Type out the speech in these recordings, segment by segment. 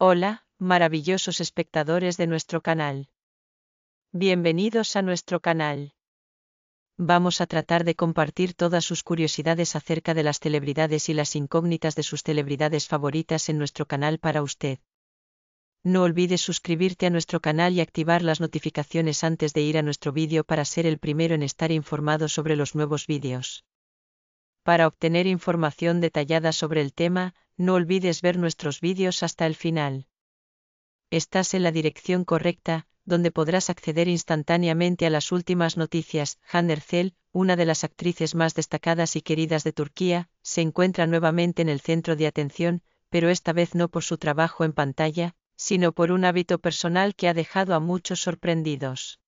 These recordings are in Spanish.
Hola, maravillosos espectadores de nuestro canal. Bienvenidos a nuestro canal. Vamos a tratar de compartir todas sus curiosidades acerca de las celebridades y las incógnitas de sus celebridades favoritas en nuestro canal para usted. No olvides suscribirte a nuestro canal y activar las notificaciones antes de ir a nuestro vídeo para ser el primero en estar informado sobre los nuevos vídeos. Para obtener información detallada sobre el tema, no olvides ver nuestros vídeos hasta el final. Estás en la dirección correcta, donde podrás acceder instantáneamente a las últimas noticias. Han Ercel, una de las actrices más destacadas y queridas de Turquía, se encuentra nuevamente en el centro de atención, pero esta vez no por su trabajo en pantalla, sino por un hábito personal que ha dejado a muchos sorprendidos.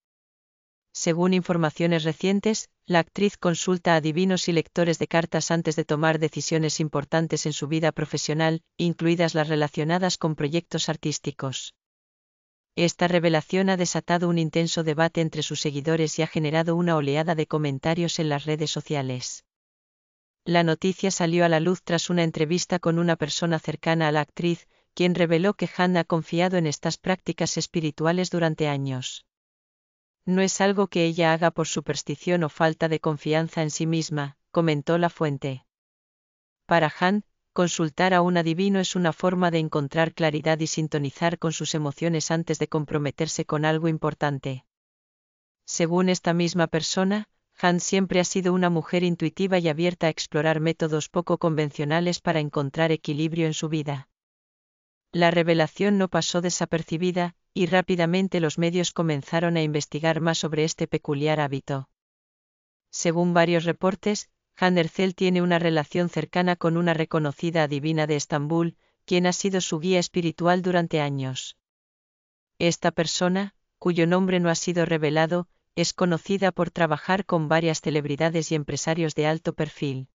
Según informaciones recientes, la actriz consulta a divinos y lectores de cartas antes de tomar decisiones importantes en su vida profesional, incluidas las relacionadas con proyectos artísticos. Esta revelación ha desatado un intenso debate entre sus seguidores y ha generado una oleada de comentarios en las redes sociales. La noticia salió a la luz tras una entrevista con una persona cercana a la actriz, quien reveló que Han ha confiado en estas prácticas espirituales durante años no es algo que ella haga por superstición o falta de confianza en sí misma, comentó la fuente. Para Han, consultar a un adivino es una forma de encontrar claridad y sintonizar con sus emociones antes de comprometerse con algo importante. Según esta misma persona, Han siempre ha sido una mujer intuitiva y abierta a explorar métodos poco convencionales para encontrar equilibrio en su vida. La revelación no pasó desapercibida, y rápidamente los medios comenzaron a investigar más sobre este peculiar hábito. Según varios reportes, Handercel tiene una relación cercana con una reconocida adivina de Estambul, quien ha sido su guía espiritual durante años. Esta persona, cuyo nombre no ha sido revelado, es conocida por trabajar con varias celebridades y empresarios de alto perfil.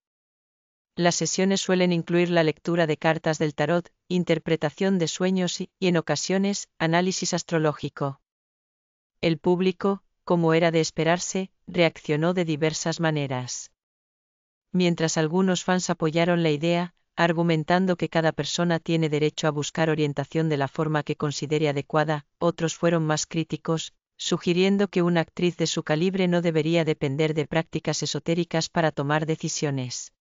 Las sesiones suelen incluir la lectura de cartas del tarot, interpretación de sueños y, en ocasiones, análisis astrológico. El público, como era de esperarse, reaccionó de diversas maneras. Mientras algunos fans apoyaron la idea, argumentando que cada persona tiene derecho a buscar orientación de la forma que considere adecuada, otros fueron más críticos, sugiriendo que una actriz de su calibre no debería depender de prácticas esotéricas para tomar decisiones.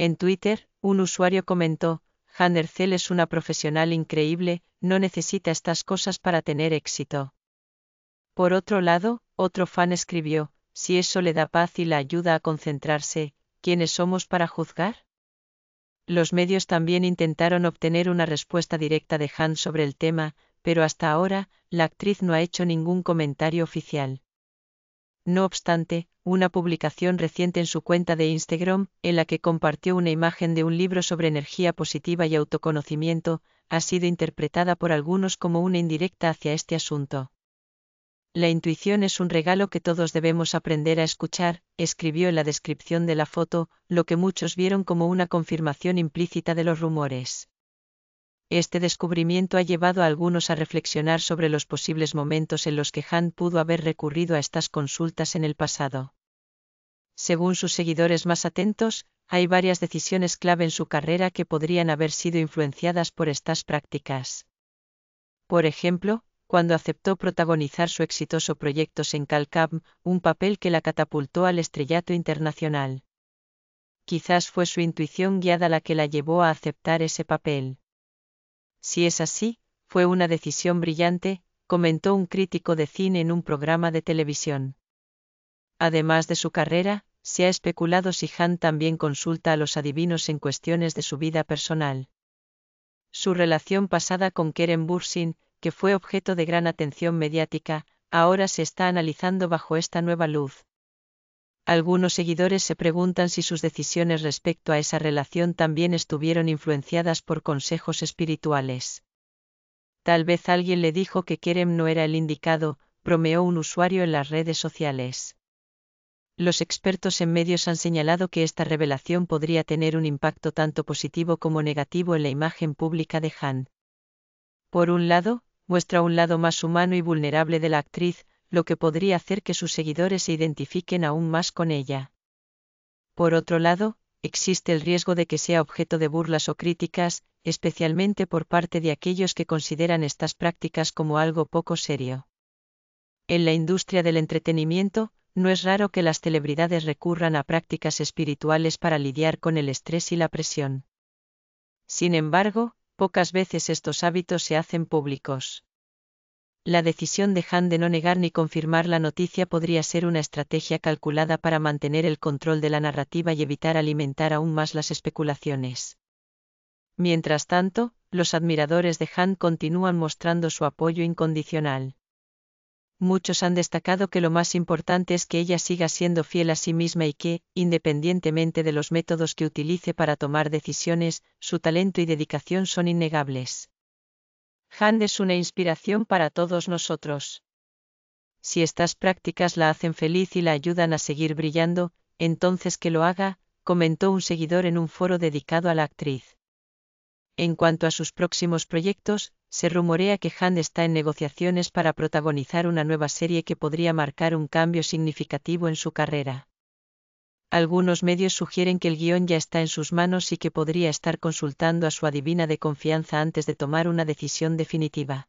En Twitter, un usuario comentó, Ercel es una profesional increíble, no necesita estas cosas para tener éxito. Por otro lado, otro fan escribió, si eso le da paz y la ayuda a concentrarse, ¿quiénes somos para juzgar? Los medios también intentaron obtener una respuesta directa de Han sobre el tema, pero hasta ahora, la actriz no ha hecho ningún comentario oficial. No obstante, una publicación reciente en su cuenta de Instagram, en la que compartió una imagen de un libro sobre energía positiva y autoconocimiento, ha sido interpretada por algunos como una indirecta hacia este asunto. La intuición es un regalo que todos debemos aprender a escuchar, escribió en la descripción de la foto, lo que muchos vieron como una confirmación implícita de los rumores. Este descubrimiento ha llevado a algunos a reflexionar sobre los posibles momentos en los que Han pudo haber recurrido a estas consultas en el pasado según sus seguidores más atentos, hay varias decisiones clave en su carrera que podrían haber sido influenciadas por estas prácticas. Por ejemplo, cuando aceptó protagonizar su exitoso proyecto Senkalcam, un papel que la catapultó al estrellato internacional. Quizás fue su intuición guiada la que la llevó a aceptar ese papel. Si es así, fue una decisión brillante, comentó un crítico de cine en un programa de televisión. Además de su carrera, se ha especulado si Han también consulta a los adivinos en cuestiones de su vida personal. Su relación pasada con Kerem Bursin, que fue objeto de gran atención mediática, ahora se está analizando bajo esta nueva luz. Algunos seguidores se preguntan si sus decisiones respecto a esa relación también estuvieron influenciadas por consejos espirituales. Tal vez alguien le dijo que Kerem no era el indicado, bromeó un usuario en las redes sociales. Los expertos en medios han señalado que esta revelación podría tener un impacto tanto positivo como negativo en la imagen pública de Han. Por un lado, muestra un lado más humano y vulnerable de la actriz, lo que podría hacer que sus seguidores se identifiquen aún más con ella. Por otro lado, existe el riesgo de que sea objeto de burlas o críticas, especialmente por parte de aquellos que consideran estas prácticas como algo poco serio. En la industria del entretenimiento, no es raro que las celebridades recurran a prácticas espirituales para lidiar con el estrés y la presión. Sin embargo, pocas veces estos hábitos se hacen públicos. La decisión de Han de no negar ni confirmar la noticia podría ser una estrategia calculada para mantener el control de la narrativa y evitar alimentar aún más las especulaciones. Mientras tanto, los admiradores de Han continúan mostrando su apoyo incondicional muchos han destacado que lo más importante es que ella siga siendo fiel a sí misma y que, independientemente de los métodos que utilice para tomar decisiones, su talento y dedicación son innegables. «Hand es una inspiración para todos nosotros. Si estas prácticas la hacen feliz y la ayudan a seguir brillando, entonces que lo haga, comentó un seguidor en un foro dedicado a la actriz. En cuanto a sus próximos proyectos, se rumorea que Han está en negociaciones para protagonizar una nueva serie que podría marcar un cambio significativo en su carrera. Algunos medios sugieren que el guión ya está en sus manos y que podría estar consultando a su adivina de confianza antes de tomar una decisión definitiva.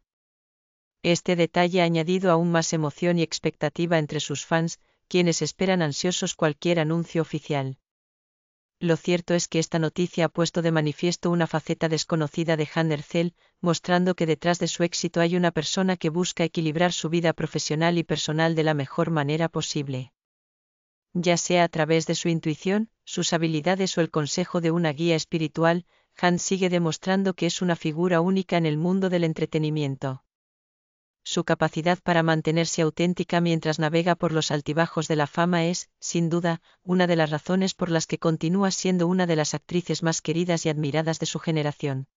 Este detalle ha añadido aún más emoción y expectativa entre sus fans, quienes esperan ansiosos cualquier anuncio oficial lo cierto es que esta noticia ha puesto de manifiesto una faceta desconocida de Han Erzel, mostrando que detrás de su éxito hay una persona que busca equilibrar su vida profesional y personal de la mejor manera posible. Ya sea a través de su intuición, sus habilidades o el consejo de una guía espiritual, Han sigue demostrando que es una figura única en el mundo del entretenimiento su capacidad para mantenerse auténtica mientras navega por los altibajos de la fama es, sin duda, una de las razones por las que continúa siendo una de las actrices más queridas y admiradas de su generación.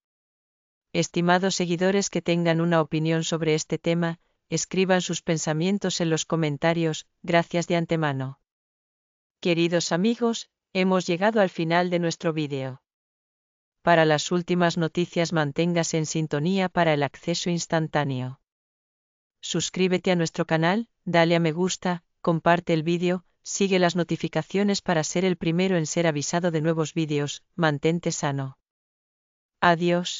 Estimados seguidores que tengan una opinión sobre este tema, escriban sus pensamientos en los comentarios, gracias de antemano. Queridos amigos, hemos llegado al final de nuestro vídeo. Para las últimas noticias manténgase en sintonía para el acceso instantáneo. Suscríbete a nuestro canal, dale a me gusta, comparte el vídeo, sigue las notificaciones para ser el primero en ser avisado de nuevos vídeos, mantente sano. Adiós.